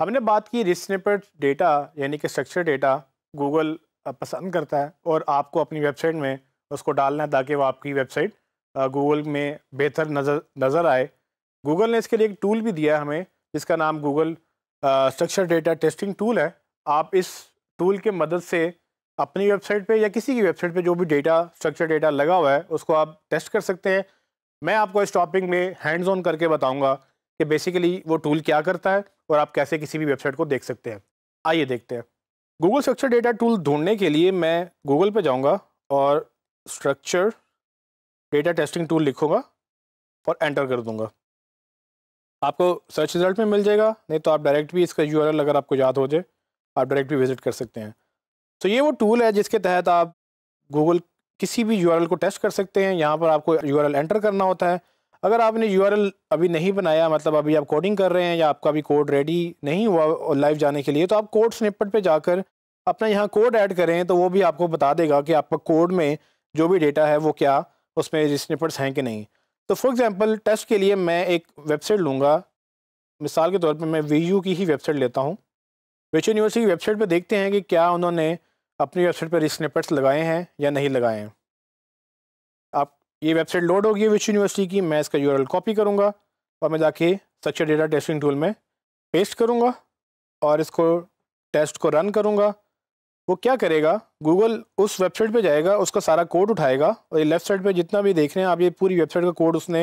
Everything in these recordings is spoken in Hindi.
हमने बात की रिस्क स्निपेट डेटा यानी कि स्ट्रक्चर डेटा गूगल पसंद करता है और आपको अपनी वेबसाइट में उसको डालना है ताकि वो आपकी वेबसाइट गूगल में बेहतर नज़र नज़र आए गूगल ने इसके लिए एक टूल भी दिया है हमें जिसका नाम Google structure data testing tool है आप इस टूल के मदद से अपनी वेबसाइट पे या किसी की वेबसाइट पे जो भी डेटा स्ट्रक्चर डेटा लगा हुआ है उसको आप टेस्ट कर सकते हैं मैं आपको इस टॉपिक में हैंड्स ऑन करके बताऊंगा कि बेसिकली वो टूल क्या करता है और आप कैसे किसी भी वेबसाइट को देख सकते हैं आइए देखते हैं गूगल स्ट्रक्चर डेटा टूल ढूंढने के लिए मैं गूगल पे जाऊंगा और स्ट्रक्चर डेटा टेस्टिंग टूल लिखूंगा और एंटर कर दूंगा आपको सर्च रिजल्ट में मिल जाएगा नहीं तो आप डायरेक्ट भी इसका यू अगर आपको याद हो जाए आप डायरेक्ट भी विज़िट कर सकते हैं तो ये वो टूल है जिसके तहत आप गूगल किसी भी यू को टेस्ट कर सकते हैं यहाँ पर आपको यू एंटर करना होता है अगर आपने यू अभी नहीं बनाया मतलब अभी आप कोडिंग कर रहे हैं या आपका अभी कोड रेडी नहीं हुआ लाइव जाने के लिए तो आप कोड स्निपट पे जाकर अपना यहाँ कोड ऐड करें तो वो भी आपको बता देगा कि आपका कोड में जो भी डेटा है वो क्या उसमें स्निपट्स हैं कि नहीं तो फॉर एग्ज़ाम्पल टेस्ट के लिए मैं एक वेबसाइट लूँगा मिसाल के तौर पर मैं वी की ही वेबसाइट लेता हूँ विच यूनिवर्सिटी की वेबसाइट पर देखते हैं कि क्या उन्होंने अपनी वेबसाइट पर स्निपट्स लगाए हैं या नहीं लगाए हैं आप ये वेबसाइट लोड होगी विश्व यूनिवर्सिटी की मैं इसका यूरल कॉपी करूँगा और मैं जाके स्ट्रक्चर डेटा टेस्टिंग टूल में पेस्ट करूँगा और इसको टेस्ट को रन करूँगा वो क्या करेगा गूगल उस वेबसाइट पे जाएगा उसका सारा कोड उठाएगा और ये लेफ्ट साइड पे जितना भी देख रहे हैं आप ये पूरी वेबसाइट का कोड उसने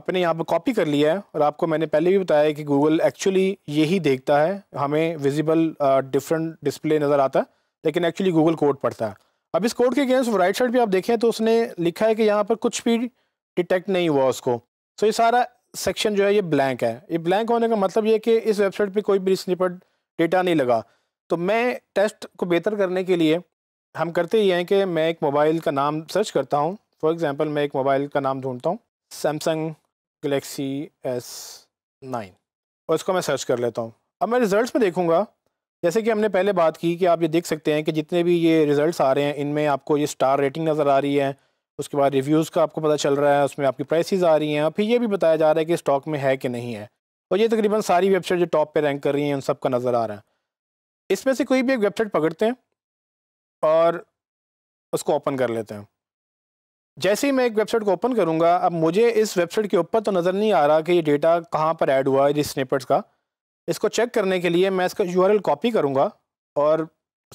अपने यहाँ पर कॉपी कर लिया है और आपको मैंने पहले भी बताया कि गूगल एक्चुअली यही देखता है हमें विजिबल डिफरेंट डिस्प्ले नज़र आता है लेकिन एक्चुअली गूगल कोड पढ़ता है अब इस कोड के अगेंस्ट राइट साइड भी आप देखें तो उसने लिखा है कि यहाँ पर कुछ भी डिटेक्ट नहीं हुआ उसको सो ये सारा सेक्शन जो है ये ब्लैंक है ये ब्लैंक होने का मतलब ये कि इस वेबसाइट पे कोई भी स्निपेट डेटा नहीं लगा तो मैं टेस्ट को बेहतर करने के लिए हम करते ये हैं कि मैं एक मोबाइल का नाम सर्च करता हूँ फॉर एग्ज़ाम्पल मैं एक मोबाइल का नाम ढूंढता हूँ सैमसंग गलेक्सी एस नाइन और इसको मैं सर्च कर लेता हूँ अब मैं रिज़ल्ट में देखूँगा जैसे कि हमने पहले बात की कि आप ये देख सकते हैं कि जितने भी ये रिज़ल्ट आ रहे हैं इनमें आपको ये स्टार रेटिंग नज़र आ रही है उसके बाद रिव्यूज़ का आपको पता चल रहा है उसमें आपकी प्राइसेस आ रही हैं और फिर ये भी बताया जा रहा है कि स्टॉक में है कि नहीं है और तो ये तकरीबन सारी वेबसाइट जो टॉप पर रैंक कर रही हैं उन सब का नज़र आ रहा है इसमें से कोई भी एक वेबसाइट पकड़ते हैं और उसको ओपन कर लेते हैं जैसे ही मैं एक वेबसाइट को ओपन करूँगा अब मुझे इस वेबसाइट के ऊपर तो नज़र नहीं आ रहा कि ये डेटा कहाँ पर ऐड हुआ है जिस स्नेपर्स का इसको चेक करने के लिए मैं इसका यू कॉपी करूँगा और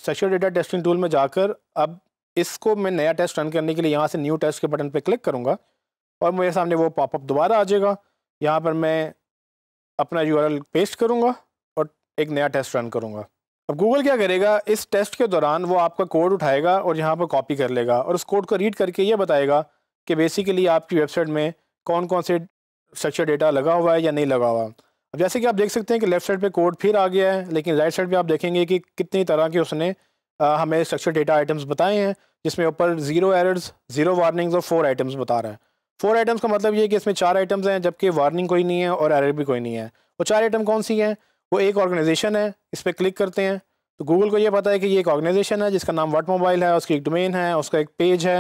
सेक्शुअल डेटा टेस्टिंग टूल में जाकर अब इसको मैं नया टेस्ट रन करने के लिए यहाँ से न्यू टेस्ट के बटन पर क्लिक करूँगा और मेरे सामने वो पॉपअप दोबारा आ जाएगा यहाँ पर मैं अपना यू पेस्ट करूँगा और एक नया टेस्ट रन करूँगा अब गूगल क्या करेगा इस टेस्ट के दौरान वो आपका कोड उठाएगा और यहाँ पर कॉपी कर लेगा और उस कोड को रीड करके ये बताएगा कि बेसिकली आपकी वेबसाइट में कौन कौन से स्ट्रक्चर डेटा लगा हुआ है या नहीं लगा हुआ अब जैसे कि आप देख सकते हैं कि लेफ्ट साइड पे कोड फिर आ गया है लेकिन राइट साइड पे आप देखेंगे कि कितनी तरह के उसने आ, हमें स्ट्रक्चर डेटा आइटम्स बताए हैं जिसमें ऊपर जीरो एरर्स जीरो वार्निंग्स और फोर आइटम्स बता रहा है फोर आइटम्स का मतलब ये कि इसमें चार आइटम्स हैं जबकि वार्निंग कोई नहीं है और एरर भी कोई नहीं है वो चार आइटम कौन सी हैं वो एक ऑर्गेनाइजेशन है इस पर क्लिक करते हैं तो गूगल को ये पता है कि ये एक ऑर्गेनाइजेशन है जिसका नाम वट मोबाइल है उसकी एक डोमेन है उसका एक पेज है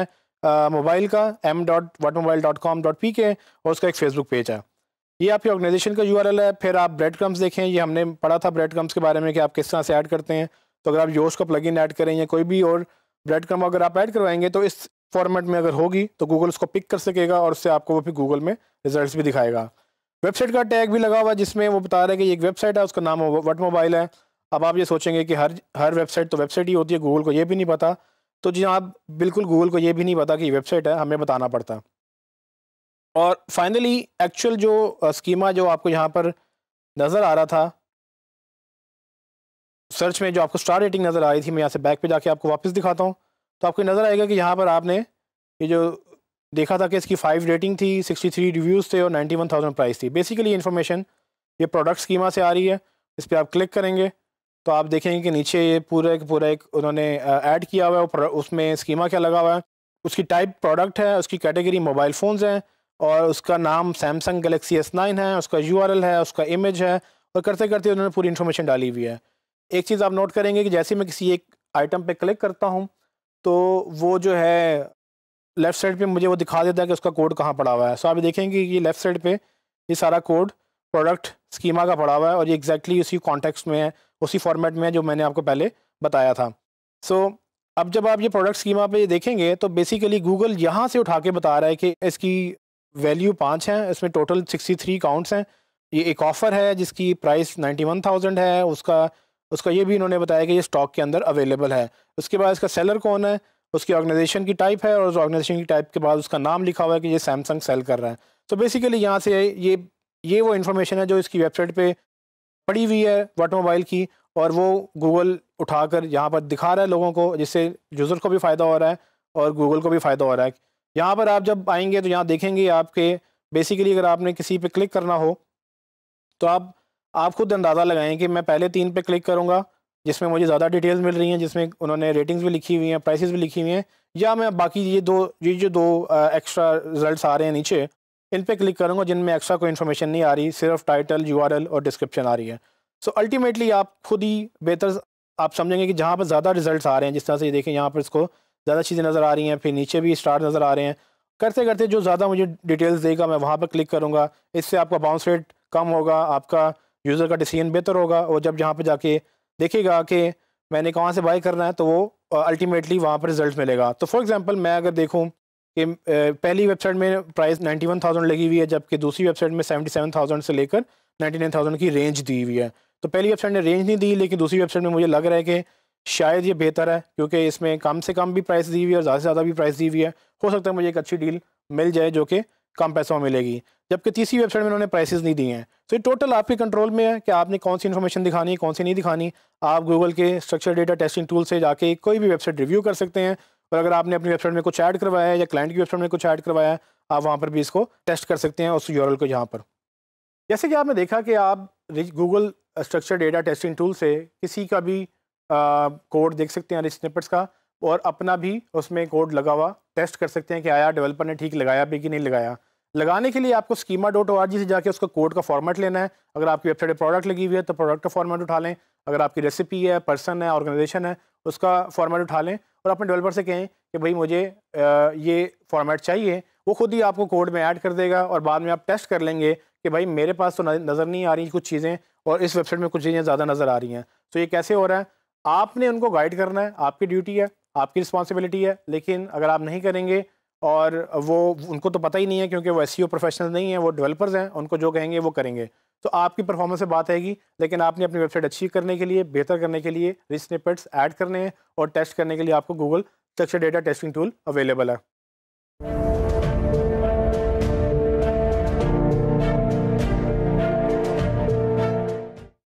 मोबाइल का M dot what mobile dot com dot P K और उसका एक फेसबुक पेज है ये आपकी ऑर्गेनाइजेशन का यू है फिर आप ब्रेड क्रम्स देखें ये हमने पढ़ा था ब्रेड क्रम्स के बारे में कि आप किस तरह से ऐड करते हैं तो अगर आप योश का प्लगइन ऐड करें या कोई भी और ब्रेड क्रम अगर आप ऐड करवाएंगे तो इस फॉर्मेट में अगर होगी तो गूगल उसको पिक कर सकेगा और उससे आपको वो फिर गूगल में रिजल्ट भी दिखाएगा वेबसाइट का टैग भी लगा हुआ जिसमें वो बता रहे हैं कि एक वेबसाइट है उसका नाम वट मोबाइल है अब आप ये सोचेंगे कि हर हर वेबसाइट तो वेबसाइट ही होती है गूगल को ये भी नहीं पता तो जी आप हाँ, बिल्कुल गूगल को ये भी नहीं पता कि वेबसाइट है हमें बताना पड़ता और फाइनली एक्चुअल जो स्कीमा uh, जो आपको यहाँ पर नज़र आ रहा था सर्च में जो आपको स्टार रेटिंग नज़र आ रही थी मैं यहाँ से बैक पे जाके आपको वापस दिखाता हूँ तो आपको नज़र आएगा कि यहाँ पर आपने ये जो देखा था कि इसकी फाइव रेटिंग थी सिक्सटी थ्री रिव्यूज़ थे और नाइन्टी वन थाउजेंड प्राइस थी बेसिकली इन्फॉर्मेशन ये प्रोडक्ट स्कीमा से आ रही है इस पर आप क्लिक करेंगे तो आप देखेंगे कि नीचे ये पूरा एक पूरा एक उन्होंने ऐड uh, किया हुआ है उसमें स्कीमा क्या लगा हुआ है उसकी टाइप प्रोडक्ट है उसकी कैटेगरी मोबाइल फ़ोन्स हैं और उसका नाम सैमसंग गलेक्सी एस नाइन है उसका यू है उसका इमेज है और करते करते उन्होंने पूरी इन्फॉर्मेशन डाली हुई है एक चीज़ आप नोट करेंगे कि जैसे मैं किसी एक आइटम पर क्लिक करता हूँ तो वो जो है लेफ़्ट साइड पे मुझे वो दिखा देता है कि उसका कोड कहाँ पड़ा हुआ है सो आप देखेंगे कि लेफ़्ट साइड पे ये सारा कोड प्रोडक्ट स्कीमा का पड़ा हुआ है और ये एग्जैक्टली exactly उसी कॉन्टेक्स्ट में है उसी फॉर्मेट में है जो मैंने आपको पहले बताया था सो so, अब जब आप ये प्रोडक्ट स्कीमा पे देखेंगे तो बेसिकली गूगल यहाँ से उठा के बता रहा है कि इसकी वैल्यू पाँच हैं इसमें टोटल सिक्सटी थ्री काउंट्स हैं ये एक ऑफ़र है जिसकी प्राइस नाइन्टी वन थाउजेंड है उसका उसका ये भी इन्होंने बताया कि ये स्टॉक के अंदर अवेलेबल है उसके बाद इसका सेलर कौन है उसकी ऑर्गेनाइजेशन की टाइप है और उस ऑर्गेनाइजेशन की टाइप के बाद उसका नाम लिखा हुआ है कि ये सैमसंग सेल कर रहा है तो बेसिकली यहाँ से ये ये वो इन्फॉर्मेशन है जो इसकी वेबसाइट पर पड़ी हुई है वाट मोबाइल की और वो गूगल उठाकर यहाँ पर दिखा रहा है लोगों को जिससे यूज़र को भी फ़ायदा हो रहा है और गूगल को भी फ़ायदा हो रहा है यहाँ पर आप जब आएंगे तो यहाँ देखेंगे आपके बेसिकली अगर आपने किसी पे क्लिक करना हो तो आप आप खुद अंदाज़ा लगाएं कि मैं पहले तीन पे क्लिक करूँगा जिसमें मुझे ज़्यादा डिटेल्स मिल रही हैं जिसमें उन्होंने रेटिंग्स भी लिखी हुई हैं प्राइसेस भी लिखी हुई हैं या मैं बाकी ये दो ये जो दो एक्स्ट्रा रिजल्ट आ रहे हैं नीचे इन पर क्लिक करूँगा जिनमें एक्स्ट्रा कोई इन्फॉर्मेशन नहीं आ रही सिर्फ टाइटल यू और डिस्क्रिप्शन आ रही है सो so, अल्टीमेटली आप खुद ही बेहतर आप समझेंगे कि जहाँ पर ज़्यादा रिजल्ट आ रहे हैं जिस तरह से ये देखें यहाँ पर इसको ज़्यादा चीज़ें नज़र आ रही हैं फिर नीचे भी स्टार नज़र आ रहे हैं करते करते जो ज़्यादा मुझे डिटेल्स देगा मैं वहाँ पर क्लिक करूँगा इससे आपका बाउंस रेट कम होगा आपका यूज़र का डिसीजन बेहतर होगा और जब जहाँ पर जाके देखेगा कि मैंने कहाँ से बाई करना है तो वो अल्टीमेटली वहाँ पर रिजल्ट मिलेगा तो फॉर एग्ज़ाम्पल मैं अगर देखूँ कि पहली वेबसाइट में प्राइस 91,000 लगी हुई है जबकि दूसरी वेबसाइट में 77,000 से लेकर 99,000 की रेंज दी हुई है तो पहली वेबसाइट ने रेंज नहीं दी लेकिन दूसरी वेबसाइट में मुझे लग रहा है कि शायद ये बेहतर है क्योंकि इसमें कम से कम भी प्राइस दी हुई है और ज़्यादा से ज़्यादा भी प्राइस दी हुई है हो सकता है मुझे एक अच्छी डील मिल जाए जो कि कम पैसों में मिलेगी जबकि तीसरी वेबसाइट में उन्होंने प्राइसेस नहीं दिए हैं तो ये टोटल आपके कंट्रोल में है कि आपने कौन सी इन्फॉर्मेशन दिखानी है कौन सी नहीं दिखानी आप गूगल के स्ट्रक्चर डेटा टेस्टिंग टूल से जाके कोई भी वेबसाइट रिव्यू कर सकते हैं और अगर आपने अपनी वेबसाइट में कुछ ऐड करवाया है या क्लाइंट की वेबसाइट में कुछ ऐड करवाया है आप वहाँ पर भी इसको टेस्ट कर सकते हैं उस यूरल को यहाँ पर जैसे कि आपने देखा कि आप Google structure data testing tool से किसी का भी कोड देख सकते हैं रिच का और अपना भी उसमें कोड लगा हुआ टेस्ट कर सकते हैं कि आया डेवलपर ने ठीक लगाया भी कि नहीं लगाया लगाने के लिए आपको schema dot O R G से जाके उसका कोड का फॉर्मेट लेना है अगर आपकी वेबसाइट पर प्रोडक्ट लगी हुई है तो प्रोडक्ट का फॉर्मेट उठा लें अगर आपकी रेसिपी है पर्सन है ऑर्गेनाइजेशन है उसका फॉर्मेट उठा लें और अपने डेवलपर से कहें कि भाई मुझे ये फॉर्मेट चाहिए वो खुद ही आपको कोड में ऐड कर देगा और बाद में आप टेस्ट कर लेंगे कि भाई मेरे पास तो नज़र नहीं आ रही कुछ चीज़ें और इस वेबसाइट में कुछ चीज़ें ज़्यादा नज़र आ रही हैं तो ये कैसे हो रहा है आपने उनको गाइड करना है आपकी ड्यूटी है आपकी रिस्पॉन्सिबिलिटी है लेकिन अगर आप नहीं करेंगे और वो उनको तो पता ही नहीं है क्योंकि वो एस प्रोफेशनल e नहीं है वो डेवलपर्स हैं उनको जो कहेंगे वो करेंगे तो आपकी परफॉर्मेंस से बात आएगी लेकिन आपने अपनी वेबसाइट अच्छी करने के लिए बेहतर करने के लिए रिस्नेपेट्स ऐड करने हैं और टेस्ट करने के लिए आपको Google structure data testing tool available है